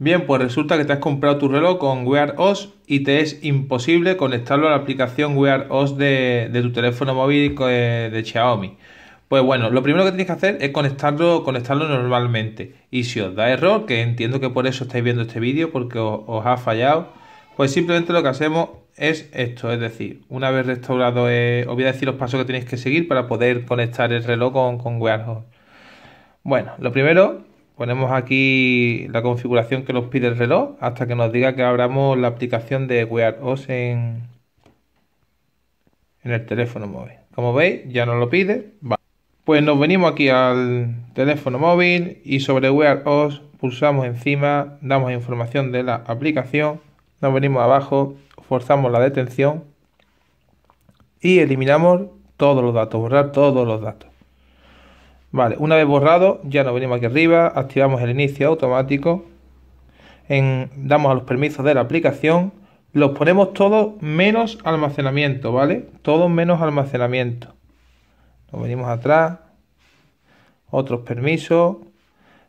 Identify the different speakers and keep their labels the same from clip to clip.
Speaker 1: Bien, pues resulta que te has comprado tu reloj con Wear OS y te es imposible conectarlo a la aplicación Wear OS de, tu teléfono móvil eh, de, Xiaomi. Pues bueno, lo primero que tienes que hacer es conectarlo, conectarlo normalmente. Y si os da error, que entiendo que por eso estáis viendo este vídeo, porque os, ha fallado, pues simplemente lo que hacemos es esto, es decir, una vez restaurado, eh, os voy a decir los pasos que tenéis que seguir para poder conectar el reloj con, con Wear OS. Bueno, lo primero Ponemos aquí la configuración que nos pide el reloj hasta que nos diga que abramos la aplicación de Wear OS en, en el teléfono móvil. Como veis, ya nos lo pide. Pues nos venimos aquí al teléfono móvil y sobre Wear OS pulsamos encima, damos información de la aplicación, nos venimos abajo, forzamos la detención y eliminamos todos los datos, borrar todos los datos. Vale, una vez borrado, ya nos venimos aquí arriba, activamos el inicio automático, damos a los permisos de la aplicación, los ponemos todos menos almacenamiento, ¿vale? Todos menos almacenamiento. Nos venimos atrás, otros permisos,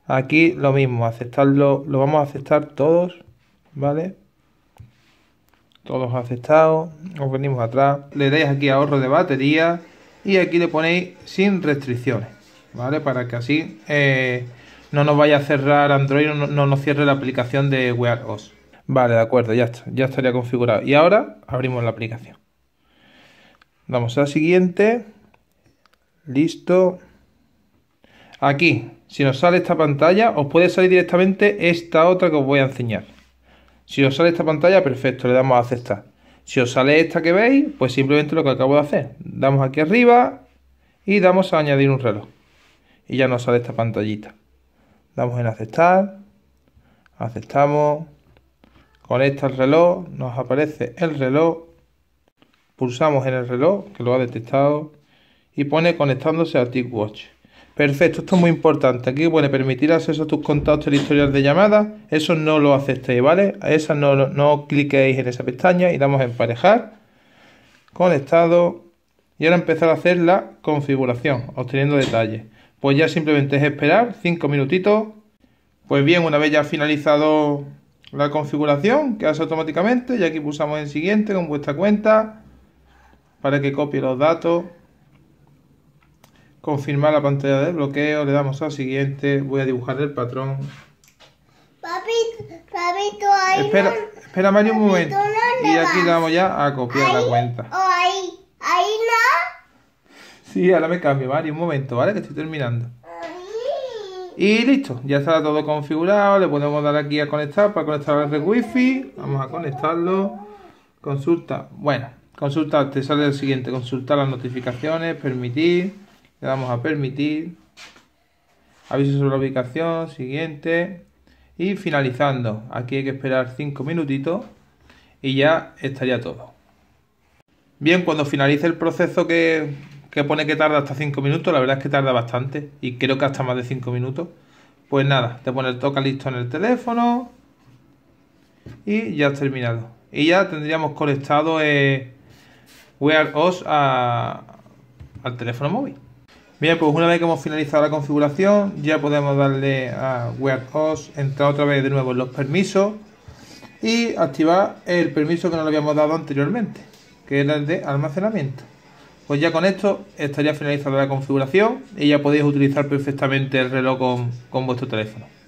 Speaker 1: aquí lo mismo, aceptarlo, lo vamos a aceptar todos, ¿vale? Todos aceptados, nos venimos atrás, le dais aquí ahorro de batería y aquí le ponéis sin restricciones. ¿vale? Para que así eh, no nos vaya a cerrar Android, no, nos cierre la aplicación de Wear OS. Vale, de acuerdo, ya está, ya estaría configurado. Y ahora abrimos la aplicación. Vamos a la siguiente. Listo. Aquí, si nos sale esta pantalla, os puede salir directamente esta otra que os voy a enseñar. Si os sale esta pantalla, perfecto, le damos a aceptar. Si os sale esta que veis, pues simplemente lo que acabo de hacer. Damos aquí arriba y damos a añadir un reloj y ya nos sale esta pantallita. Damos en aceptar, aceptamos, conecta el reloj, nos aparece el reloj, pulsamos en el reloj que lo ha detectado y pone conectándose a TicWatch. Perfecto, esto es muy importante. Aquí pone permitir acceso a tus contactos territoriales de llamadas. Eso no lo aceptéis, ¿vale? A esa no, no, no cliquéis en esa pestaña y damos en emparejar, conectado y ahora empezar a hacer la configuración, obteniendo detalles pues ya simplemente es esperar cinco minutitos. Pues bien, una vez ya finalizado la configuración, que hace automáticamente, y aquí pulsamos en siguiente con vuestra cuenta para que copie los datos. Confirmar la pantalla de bloqueo, le damos a siguiente, voy a dibujar el patrón. Papito, ahí espera, espera Mario un momento. y aquí damos ya a copiar la cuenta. Sí, ahora me cambio, Mario, un momento, ¿vale? Que estoy terminando. Y listo, ya está todo configurado, le podemos dar aquí a conectar para conectar el red wifi. Vamos a conectarlo. Consulta, bueno, consulta, te sale el siguiente, consultar las notificaciones, permitir, le damos a permitir. Aviso sobre la ubicación, siguiente. Y finalizando, aquí hay que esperar cinco minutitos y ya estaría todo. Bien, cuando finalice el proceso que que pone que tarda hasta 5 minutos, la verdad es que tarda bastante y creo que hasta más de 5 minutos. Pues nada, te pone el toca listo en el teléfono y ya has terminado. Y ya tendríamos conectado eh, Wear OS al teléfono móvil. Bien, pues una vez que hemos finalizado la configuración, ya podemos darle a Wear OS, entrar otra vez de nuevo en los permisos y activar el permiso que nos habíamos dado anteriormente, que era el de almacenamiento. Pues ya con esto estaría finalizada la configuración y ya podéis utilizar perfectamente el reloj con, con vuestro teléfono.